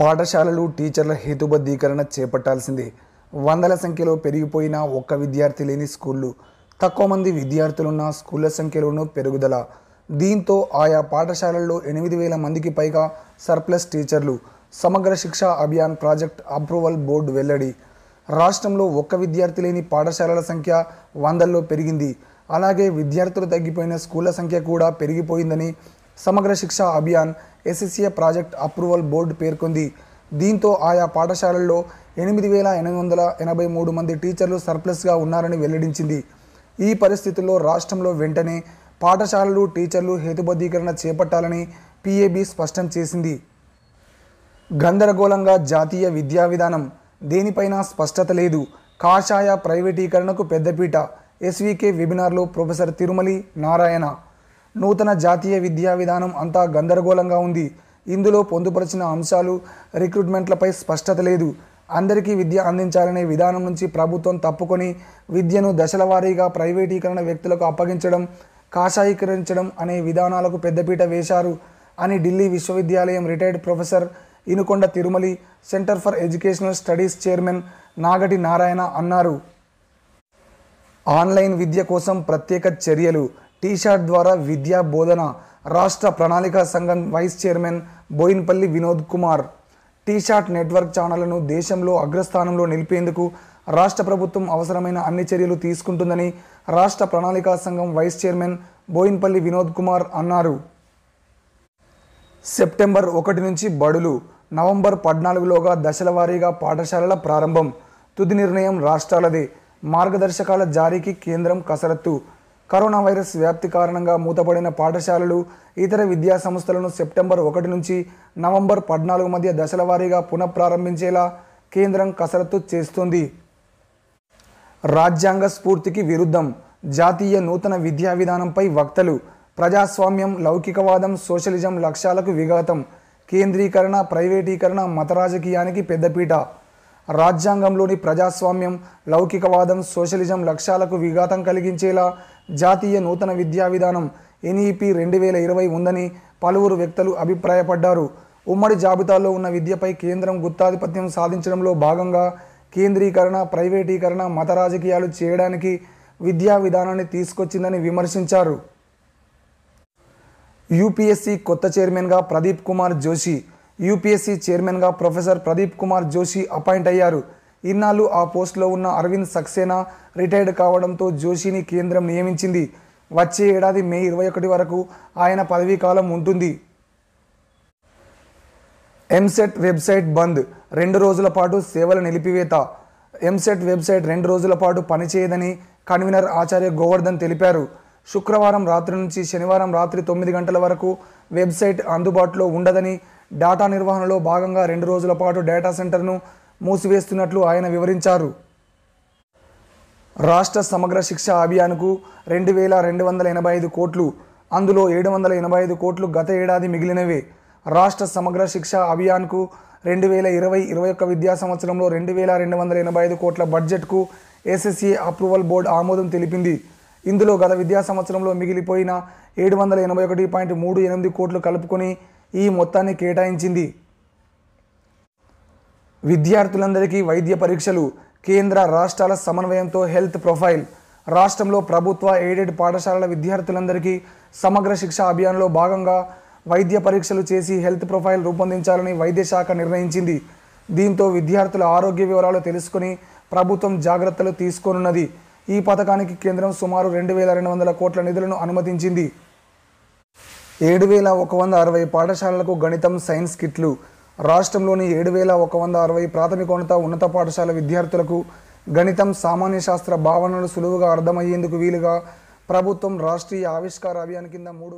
పాఠశాలలు టీచర్ల హేతుబద్ధీకరణ చేపట్టాల్సిందే వందల సంఖ్యలో పెరిగిపోయిన ఒక్క విద్యార్థి లేని స్కూళ్ళు తక్కువ మంది విద్యార్థులున్న స్కూళ్ళ సంఖ్యలోనూ పెరుగుదల దీంతో ఆయా పాఠశాలల్లో ఎనిమిది వేల మందికి పైగా సర్ప్లస్ టీచర్లు సమగ్ర Shiksha Abhiyan project approval board వెల్లడి రాష్ట్రంలో ఒక్క విద్యార్థి లేని పాఠశాలల సంఖ్య వందల్లో పెరిగింది అలాగే విద్యార్థులు తగ్గిపోయిన స్కూళ్ల సంఖ్య కూడా పెరిగిపోయిందని Samagra Shiksha Abhiyan SSA project approval board పేర్కొంది దీంతో ఆయా పాఠశాలల్లో ఎనిమిది వేల ఎనిమిది వందల ఎనభై మూడు మంది టీచర్లు సర్ప్లస్గా ఉన్నారని వెల్లడించింది ఈ పరిస్థితుల్లో రాష్ట్రంలో వెంటనే పాఠశాలలు టీచర్లు హేతుబద్ధీకరణ చేపట్టాలని పీఏబీ స్పష్టం చేసింది గందరగోళంగా జాతీయ విద్యా విధానం దేనిపైన స్పష్టత లేదు కాషాయ ప్రైవేటీకరణకు పెద్దపీట ఎస్వీకే వెబినార్లో ప్రొఫెసర్ తిరుమలి నారాయణ నూతన జాతీయ విద్యా విధానం అంతా గందరగోళంగా ఉంది ఇందులో పొందుపరిచిన అంశాలు రిక్రూట్మెంట్లపై స్పష్టత లేదు అందరికీ విద్య అందించాలనే విధానం నుంచి ప్రభుత్వం తప్పుకొని విద్యను దశల వారీగా ప్రైవేటీకరణ వ్యక్తులకు అప్పగించడం కాషాయీకరించడం అనే విధానాలకు పెద్దపీట వేశారు అని ఢిల్లీ విశ్వవిద్యాలయం retired professor Inukonda Tirumali center for educational studies chairman Nagati Narayana అన్నారు ఆన్లైన్ విద్య కోసం ప్రత్యేక చర్యలు టీషార్ట్ ద్వారా విద్యా బోధన రాష్ట్ర ప్రణాళిక సంఘం vice chairman Boinpalli Vinod Kumar T SAT network ఛానళ్లను దేశంలో అగ్రస్థానంలో నిలిపేందుకు రాష్ట్ర ప్రభుత్వం అవసరమైన అన్ని చర్యలు తీసుకుంటుందని రాష్ట్ర ప్రణాళికా సంఘం వైస్ చైర్మన్ బోయిన్పల్లి వినోద్ కుమార్ అన్నారు సెప్టెంబర్ ఒకటి నుంచి బడులు నవంబర్ పద్నాలుగులోగా దశల వారీగా పాఠశాలల ప్రారంభం తుది నిర్ణయం రాష్ట్రాలదే మార్గదర్శకాల జారీకి కేంద్రం కసరత్తు కరోనా వైరస్ వ్యాప్తి కారణంగా మూతపడిన పాఠశాలలు ఇతర విద్యా సంస్థలను సెప్టెంబర్ ఒకటి నుంచి నవంబర్ పద్నాలుగు మధ్య దశల వారీగా పునఃప్రారంభించేలా కేంద్రం కసరత్తు చేస్తుంది రాజ్యాంగ స్ఫూర్తికి విరుద్ధం జాతీయ నూతన విద్యా విధానంపై వక్తలు ప్రజాస్వామ్యం లౌకికవాదం సోషలిజం లక్ష్యాలకు విఘాతం కేంద్రీకరణ ప్రైవేటీకరణ మత రాజకీయానికి పెద్దపీట రాజ్యాంగంలోని ప్రజాస్వామ్యం లౌకికవాదం సోషలిజం లక్ష్యాలకు విఘాతం కలిగించేలా జాతీయ నూతన విద్యా విధానం ఎన్ఈపి రెండు వేల ఇరవై ఉందని పలువురు వ్యక్తులు అభిప్రాయపడ్డారు ఉమ్మడి జాబితాలో ఉన్న విద్యపై కేంద్రం గుత్తాధిపత్యం సాధించడంలో భాగంగా కేంద్రీకరణ ప్రైవేటీకరణ మత రాజకీయాలు చేయడానికి విద్యా విధానాన్ని తీసుకొచ్చిందని విమర్శించారు యూపీఎస్సీ కొత్త చైర్మన్గా ప్రదీప్ కుమార్ జోషి యూపీఎస్సీ చైర్మన్గా ప్రొఫెసర్ ప్రదీప్ కుమార్ జోషి అపాయింట్ అయ్యారు ఇన్నాళ్ళు ఆ పోస్టులో ఉన్న అరవింద్ సక్సేనా రిటైర్డ్ కావడంతో జోషిని కేంద్రం నియమించింది వచ్చే ఏడాది మే ఇరవై ఒకటి వరకు ఆయన పదవీకాలం ఉంటుంది ఎంసెట్ వెబ్సైట్ బంద్ రెండు రోజుల పాటు సేవల నిలిపివేత ఎంసెట్ వెబ్సైట్ రెండు రోజుల పాటు పనిచేయదని కన్వీనర్ ఆచార్య గోవర్ధన్ తెలిపారు శుక్రవారం రాత్రి నుంచి శనివారం రాత్రి తొమ్మిది గంటల వరకు వెబ్సైట్ అందుబాటులో ఉండదని డేటా నిర్వహణలో భాగంగా రెండు రోజుల పాటు డేటా సెంటర్ను మూసివేస్తున్నట్లు ఆయన వివరించారు రాష్ట్ర సమగ్ర శిక్ష అభియాన్కు రెండు వేల రెండు వందల ఎనభై ఐదు కోట్లు అందులో ఏడు వందల ఎనభై ఐదు కోట్లు గత ఏడాది మిగిలినవే రాష్ట్ర సమగ్ర శిక్ష అభియాన్కు రెండు వేల ఇరవై ఇరవై ఒక్క విద్యా సంవత్సరంలో రెండు వేల రెండు వందల ఎనభై ఐదు కోట్ల బడ్జెట్కు ఏసీసీఏ అప్రూవల్ బోర్డు ఆమోదం తెలిపింది ఇందులో గత విద్యా సంవత్సరంలో మిగిలిపోయిన ఏడు వందల ఎనభై ఒకటి పాయింట్ మూడు ఎనిమిది కోట్లు కలుపుకొని ఈ మొత్తాన్ని కేటాయించింది విద్యార్థులందరికీ వైద్య పరీక్షలు కేంద్ర రాష్ట్రాల సమన్వయంతో హెల్త్ ప్రొఫైల్ రాష్ట్రంలో ప్రభుత్వ ఎయిడెడ్ పాఠశాలల విద్యార్థులందరికీ సమగ్ర శిక్ష అభియాన్లో భాగంగా వైద్య పరీక్షలు చేసి హెల్త్ ప్రొఫైల్ రూపొందించాలని వైద్య శాఖ నిర్ణయించింది దీంతో విద్యార్థుల ఆరోగ్య వివరాలు తెలుసుకుని ప్రభుత్వం జాగ్రత్తలు తీసుకోనున్నది ఈ పథకానికి కేంద్రం సుమారు రెండు వేల రెండు వందల కోట్ల నిధులను అనుమతించింది ఏడు వేల ఒక వంద అరవై పాఠశాలలకు గణితం సైన్స్ కిట్లు రాష్ట్రంలోని ఏడు వేల ఒక వంద అరవై ప్రాథమికోన్నత ఉన్నత పాఠశాల విద్యార్థులకు గణితం సామాన్య శాస్త్ర భావనలు సులువుగా అర్థమయ్యేందుకు వీలుగా ప్రభుత్వం రాష్ట్రీయ ఆవిష్కార అభియాన్ కింద మూడు